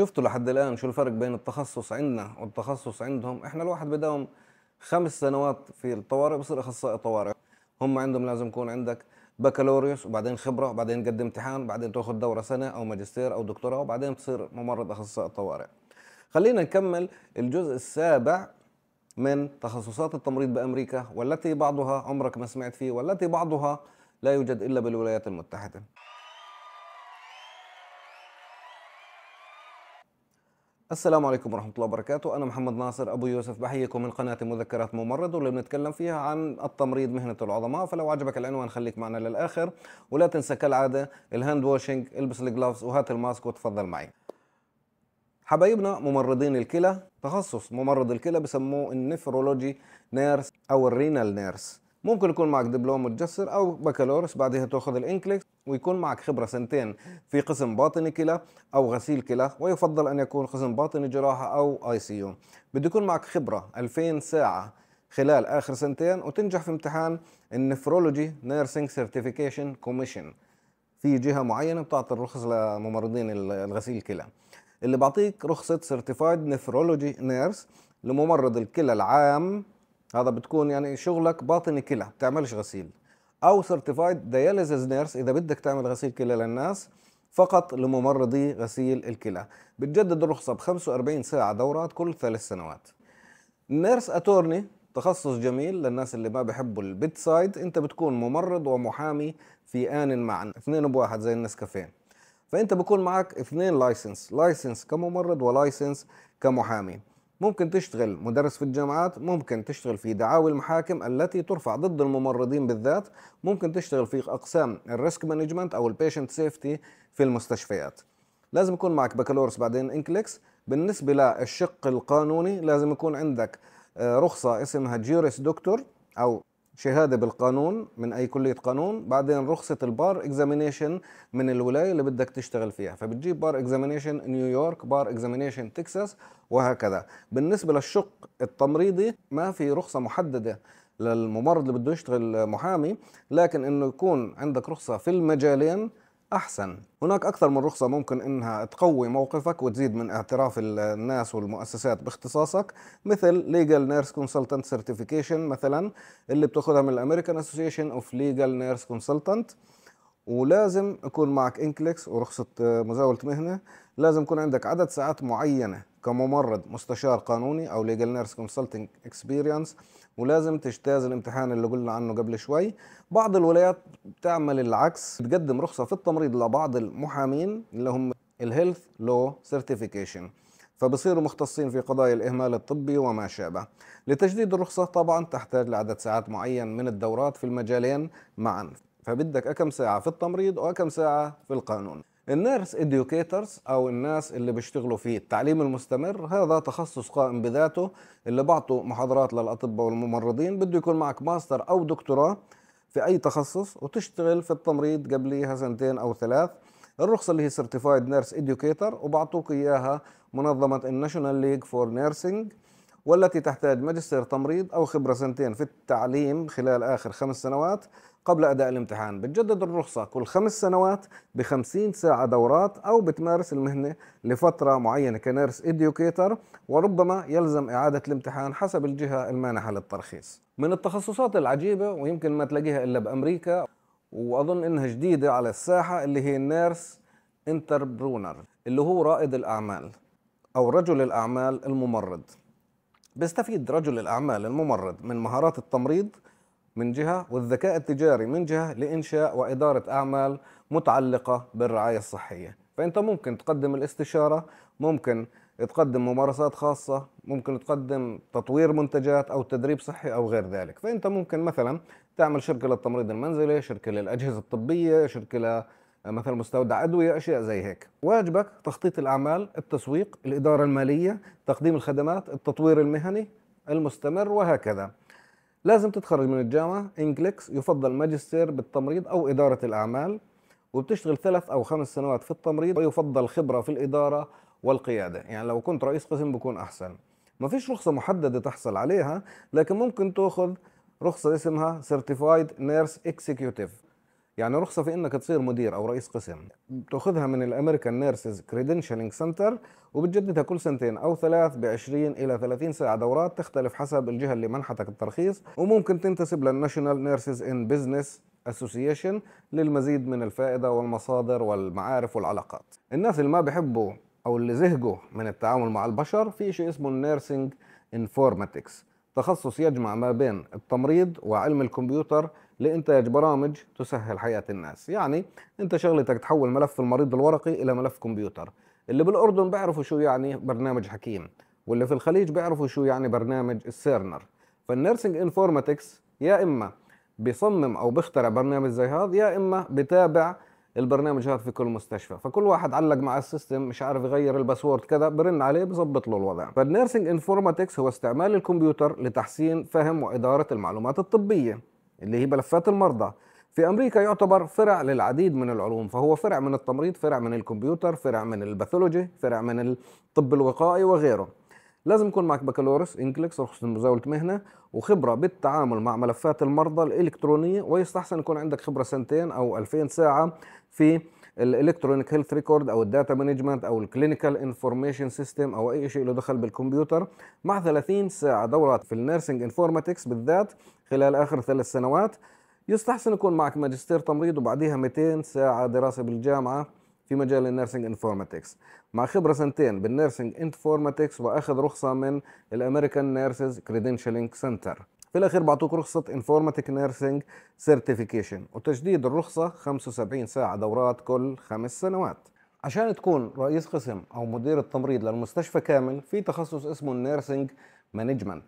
شفتوا لحد الان شو الفرق بين التخصص عندنا والتخصص عندهم احنا الواحد بداوم خمس سنوات في الطوارئ بصير اخصائي طوارئ هم عندهم لازم يكون عندك بكالوريوس وبعدين خبره وبعدين قد امتحان بعدين تاخذ دوره سنه او ماجستير او دكتوراه وبعدين تصير ممرض اخصائي طوارئ خلينا نكمل الجزء السابع من تخصصات التمريض بامريكا والتي بعضها عمرك ما سمعت فيه والتي بعضها لا يوجد الا بالولايات المتحده السلام عليكم ورحمة الله وبركاته أنا محمد ناصر أبو يوسف بحييكم من قناة مذكرات ممرض واللي بنتكلم فيها عن التمريض مهنة العظماء فلو عجبك العنوان خليك معنا للآخر ولا تنسى كالعادة الهاند ووشنج البس الجلافز وهات الماسك وتفضل معي حبايبنا ممرضين الكلى تخصص ممرض الكلى بسموه النفرولوجي نيرس أو الرينال نيرس ممكن يكون معك دبلوم متجسر أو بكالوريوس بعدها تاخذ الإنكليكس ويكون معك خبرة سنتين في قسم باطني كلى أو غسيل كلى ويفضل أن يكون قسم باطني جراحة أو آي سي يو بده يكون معك خبرة 2000 ساعة خلال آخر سنتين وتنجح في امتحان النفرولوجي نيرسينج سيرتيفيكيشن كوميشن في جهة معينة بتعطي الرخص لممرضين الغسيل الكلى اللي بعطيك رخصة سيرتيفايد نفرولوجي نيرس لممرض الكلى العام هذا بتكون يعني شغلك باطني كلى بتعملش غسيل او سيرتيفايد دياليزيز نيرس اذا بدك تعمل غسيل كلى للناس فقط لممرضي غسيل الكلى بتجدد الرخصة ب 45 ساعة دورات كل ثلاث سنوات نيرس اتورني تخصص جميل للناس اللي ما بحبوا البيت سايد انت بتكون ممرض ومحامي في ان معا اثنين بواحد زي النسكافين فانت بكون معك اثنين لايسنس لايسنس كممرض ولايسنس كمحامي ممكن تشتغل مدرس في الجامعات ممكن تشتغل في دعاوي المحاكم التي ترفع ضد الممرضين بالذات ممكن تشتغل في أقسام الريسك مانجمنت أو البيشنت سيفتي في المستشفيات لازم يكون معك بكالوريوس بعدين انكليكس بالنسبة للشق القانوني لازم يكون عندك آه، رخصة اسمها جيرس دكتور أو شهاده بالقانون من اي كليه قانون بعدين رخصه البار اكزامينيشن من الولايه اللي بدك تشتغل فيها فبتجيب بار اكزامينيشن نيويورك بار اكزامينيشن تكساس وهكذا بالنسبه للشق التمريضي ما في رخصه محدده للممرض اللي بده يشتغل محامي لكن انه يكون عندك رخصه في المجالين أحسن هناك أكثر من رخصة ممكن أنها تقوي موقفك وتزيد من اعتراف الناس والمؤسسات باختصاصك مثل Legal Nurse Consultant Certification مثلا اللي بتاخذها من الأمريكان Association of Legal Nurse Consultant ولازم يكون معك انكليكس ورخصة آه، مزاولة مهنة لازم يكون عندك عدد ساعات معينة كممرض مستشار قانوني أو Legal Nurse Consulting Experience ولازم تجتاز الامتحان اللي قلنا عنه قبل شوي بعض الولايات بتعمل العكس بتقدم رخصة في التمريض لبعض المحامين اللي هم الهيلث لو سيرتيفيكيشن فبصيروا مختصين في قضايا الإهمال الطبي وما شابه لتجديد الرخصة طبعا تحتاج لعدد ساعات معين من الدورات في المجالين معا فبدك أكم ساعة في التمريض وأكم ساعة في القانون النيرس اديوكيترز او الناس اللي بيشتغلوا في التعليم المستمر هذا تخصص قائم بذاته اللي بعطوا محاضرات للاطباء والممرضين بده يكون معك ماستر او دكتوراه في اي تخصص وتشتغل في التمريض قبليها سنتين او ثلاث الرخصة اللي هي سيرتيفايد نيرس اديوكيتر وبعطوك اياها منظمة الناشونال ليج فور نيرسينج والتي تحتاج ماجستير تمريض او خبرة سنتين في التعليم خلال اخر خمس سنوات قبل أداء الامتحان بتجدد الرخصة كل خمس سنوات بخمسين ساعة دورات أو بتمارس المهنة لفترة معينة كنيرس إديوكيتر وربما يلزم إعادة الامتحان حسب الجهة المانحة للترخيص من التخصصات العجيبة ويمكن ما تلاقيها إلا بأمريكا وأظن إنها جديدة على الساحة اللي هي النيرس انتربرونر اللي هو رائد الأعمال أو رجل الأعمال الممرض بيستفيد رجل الأعمال الممرض من مهارات التمريض من جهة والذكاء التجاري من جهة لإنشاء وإدارة أعمال متعلقة بالرعاية الصحية فأنت ممكن تقدم الاستشارة ممكن تقدم ممارسات خاصة ممكن تقدم تطوير منتجات أو تدريب صحي أو غير ذلك فأنت ممكن مثلا تعمل شركة للتمريض المنزلي شركة للأجهزة الطبية شركة مثلا مستودع أدوية أشياء زي هيك واجبك تخطيط الأعمال التسويق الإدارة المالية تقديم الخدمات التطوير المهني المستمر وهكذا لازم تتخرج من الجامعة انجليكس يفضل ماجستير بالتمريض أو إدارة الأعمال وبتشتغل ثلاث أو خمس سنوات في التمريض ويفضل خبرة في الإدارة والقيادة يعني لو كنت رئيس قسم بكون أحسن ما فيش رخصة محددة تحصل عليها لكن ممكن تأخذ رخصة اسمها Certified Nurse Executive يعني رخصه في انك تصير مدير او رئيس قسم بتاخذها من الامريكان نيرسز كريدنشالينج سنتر وبتجددها كل سنتين او ثلاث ب 20 الى 30 ساعه دورات تختلف حسب الجهه اللي منحتك الترخيص وممكن تنتسب للناشونال نيرسز ان بزنس اسوسيشن للمزيد من الفائده والمصادر والمعارف والعلاقات الناس اللي ما بيحبوا او اللي زهقوا من التعامل مع البشر في شيء اسمه النيرسينج انفورماتكس تخصص يجمع ما بين التمريض وعلم الكمبيوتر لإنتاج برامج تسهل حياة الناس يعني أنت شغلتك تحول ملف المريض الورقي إلى ملف كمبيوتر اللي بالأردن بيعرفوا شو يعني برنامج حكيم واللي في الخليج بيعرفوا شو يعني برنامج السيرنر فالنيرسينج انفورماتكس يا إما بيصمم أو بيخترع برنامج زي هذا يا إما بتابع البرنامج هذا في كل مستشفى فكل واحد علق مع السيستم مش عارف يغير الباسورد كذا برن عليه بظبط له الوضع فالنيرسينج انفورماتكس هو استعمال الكمبيوتر لتحسين فهم وإدارة المعلومات الطبية اللي هي ملفات المرضى في امريكا يعتبر فرع للعديد من العلوم فهو فرع من التمريض فرع من الكمبيوتر فرع من الباثولوجي فرع من الطب الوقائي وغيره لازم يكون معك بكالوريوس انجليكس رخصه مزاوله مهنه وخبره بالتعامل مع ملفات المرضى الالكترونيه ويستحسن يكون عندك خبره سنتين او 2000 ساعه في الالكترونيك هيلث ريكورد او الداتا مانجمنت او الكلينيكال انفورميشن سيستم او اي شيء له دخل بالكمبيوتر مع 30 ساعه دورات في النيرسينج انفورماتكس بالذات خلال اخر ثلاث سنوات يستحسن يكون معك ماجستير تمريض وبعديها 200 ساعه دراسه بالجامعه في مجال النيرسينج انفورماتكس مع خبرة سنتين بالنيرسينج انفورماتكس وأخذ رخصة من الأمريكان نيرسز كريدنشالينج سنتر في الأخير بعطوك رخصة انفورماتيك نيرسينج سيرتيفيكيشن وتجديد الرخصة 75 ساعة دورات كل خمس سنوات عشان تكون رئيس قسم أو مدير التمريض للمستشفى كامل في تخصص اسمه النيرسينج مانجمنت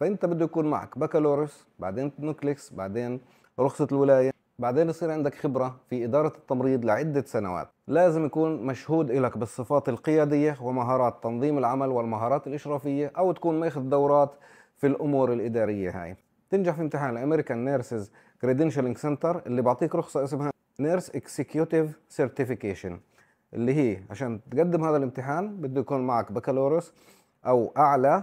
فأنت بده يكون معك بكالوريوس بعدين نوكليكس بعدين رخصة الولاية بعدين يصير عندك خبرة في إدارة التمريض لعدة سنوات لازم يكون مشهود إلك بالصفات القيادية ومهارات تنظيم العمل والمهارات الإشرافية أو تكون ماخذ دورات في الأمور الإدارية هاي تنجح في امتحان الامريكان نيرسز كريدنشالينج سنتر اللي بعطيك رخصة اسمها نيرس اكسكيوتيف سيرتيفيكيشن اللي هي عشان تقدم هذا الامتحان بده يكون معك بكالوريوس أو أعلى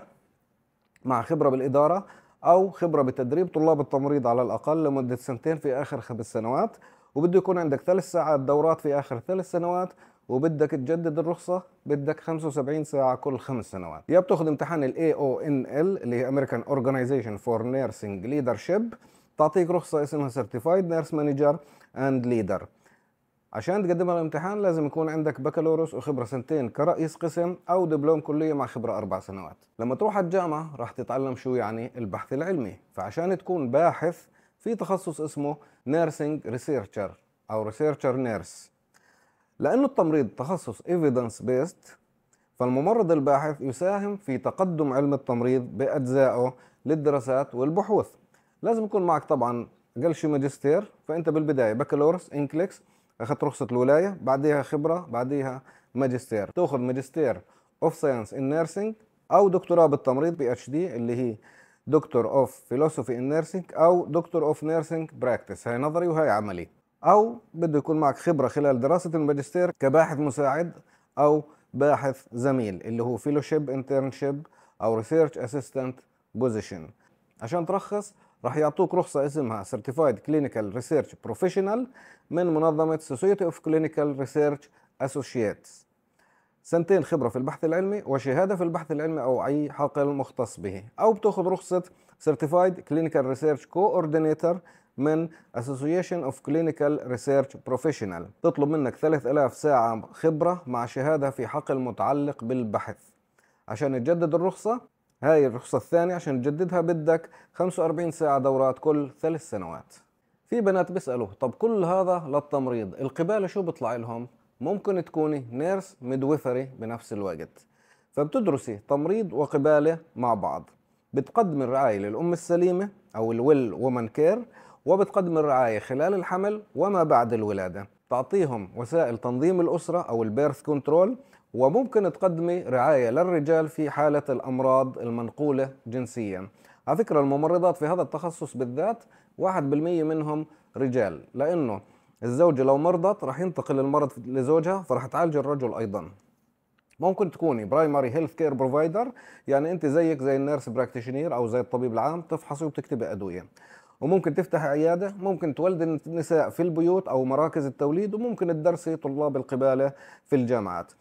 مع خبرة بالإدارة او خبره بتدريب طلاب التمريض على الاقل لمده سنتين في اخر خمس سنوات وبده يكون عندك ثلاث ساعات دورات في اخر ثلاث سنوات وبدك تجدد الرخصة بدك 75 ساعة كل خمس سنوات يا بتاخذ امتحان الـ AONL اللي هي American Organization for Nursing Leadership تعطيك رخصة اسمها Certified Nurse Manager and Leader عشان تقدمها للامتحان الامتحان لازم يكون عندك بكالوريوس وخبرة سنتين كرئيس قسم أو دبلوم كلية مع خبرة أربع سنوات لما تروح على الجامعة راح تتعلم شو يعني البحث العلمي فعشان تكون باحث في تخصص اسمه نيرسينج ريسيرشر أو ريسيرشر نيرس لأنه التمريض تخصص ايفيدنس بيست فالممرض الباحث يساهم في تقدم علم التمريض بأجزائه للدراسات والبحوث لازم يكون معك طبعا أقل شيء ماجستير فأنت بالبداية بكالوريوس إنكليكس اخذت رخصه الولايه بعديها خبره بعديها ماجستير تاخذ ماجستير اوف ساينس ان نيرسينج او دكتوراه بالتمريض بي اتش دي اللي هي دكتور اوف فيلوسوفي ان نيرسينج او دكتور اوف نيرسينج براكتس هاي نظري وهاي عملي او بده يكون معك خبره خلال دراسه الماجستير كباحث مساعد او باحث زميل اللي هو فيلوشيب انترنشيب او ريسيرش اسيستنت بوزيشن عشان ترخص راح يعطوك رخصه اسمها Certified Clinical Research Professional من منظمه سوسايتي اوف Clinical Research Associates سنتين خبره في البحث العلمي وشهاده في البحث العلمي او اي حقل مختص به او بتاخد رخصه Certified Clinical Research Coordinator من Association of Clinical Research Professional تطلب منك 3000 ساعة خبرة مع شهادة في حقل متعلق بالبحث عشان تجدد الرخصة هاي الرخصة الثانية عشان تجددها بدك 45 ساعة دورات كل ثلاث سنوات في بنات بيسألوا طب كل هذا للتمريض القبالة شو بيطلع لهم ممكن تكوني نيرس مدوفري بنفس الوقت فبتدرسي تمريض وقبالة مع بعض بتقدم الرعاية للأم السليمة أو الويل وومن كير وبتقدم الرعاية خلال الحمل وما بعد الولادة تعطيهم وسائل تنظيم الأسرة أو البيرث كنترول وممكن تقدمي رعاية للرجال في حالة الأمراض المنقولة جنسيا على فكرة الممرضات في هذا التخصص بالذات واحد بالمية منهم رجال لأنه الزوجة لو مرضت راح ينتقل المرض لزوجها فراح تعالج الرجل أيضا ممكن تكوني برايمري هيلث كير بروفايدر يعني انت زيك زي النيرس براكتيشنير او زي الطبيب العام تفحصي وبتكتبي ادويه وممكن تفتح عيادة ممكن تولد النساء في البيوت أو مراكز التوليد وممكن تدرسي طلاب القبالة في الجامعات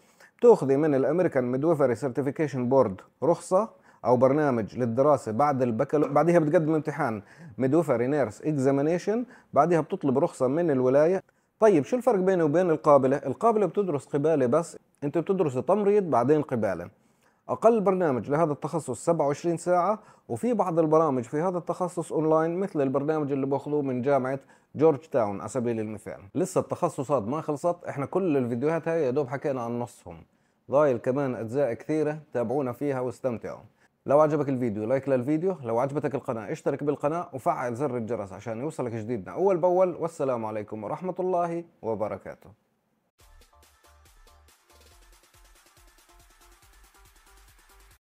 بتاخذي من الامريكان ميدويفري سيرتيفيكيشن بورد رخصه او برنامج للدراسه بعد البكالوريوس بعدها بتقدم امتحان ميدويفري نيرس اكزامينيشن بعدها بتطلب رخصه من الولايه طيب شو الفرق بيني وبين القابله القابله بتدرس قباله بس انت بتدرس تمريض بعدين قباله أقل برنامج لهذا التخصص 27 ساعة وفي بعض البرامج في هذا التخصص أونلاين مثل البرنامج اللي باخذوه من جامعة جورج تاون على سبيل المثال لسه التخصصات ما خلصت احنا كل الفيديوهات هاي يا دوب حكينا عن نصهم ضايل كمان أجزاء كثيرة تابعونا فيها واستمتعوا لو عجبك الفيديو لايك للفيديو لو عجبتك القناة اشترك بالقناة وفعل زر الجرس عشان يوصلك جديدنا أول بأول والسلام عليكم ورحمة الله وبركاته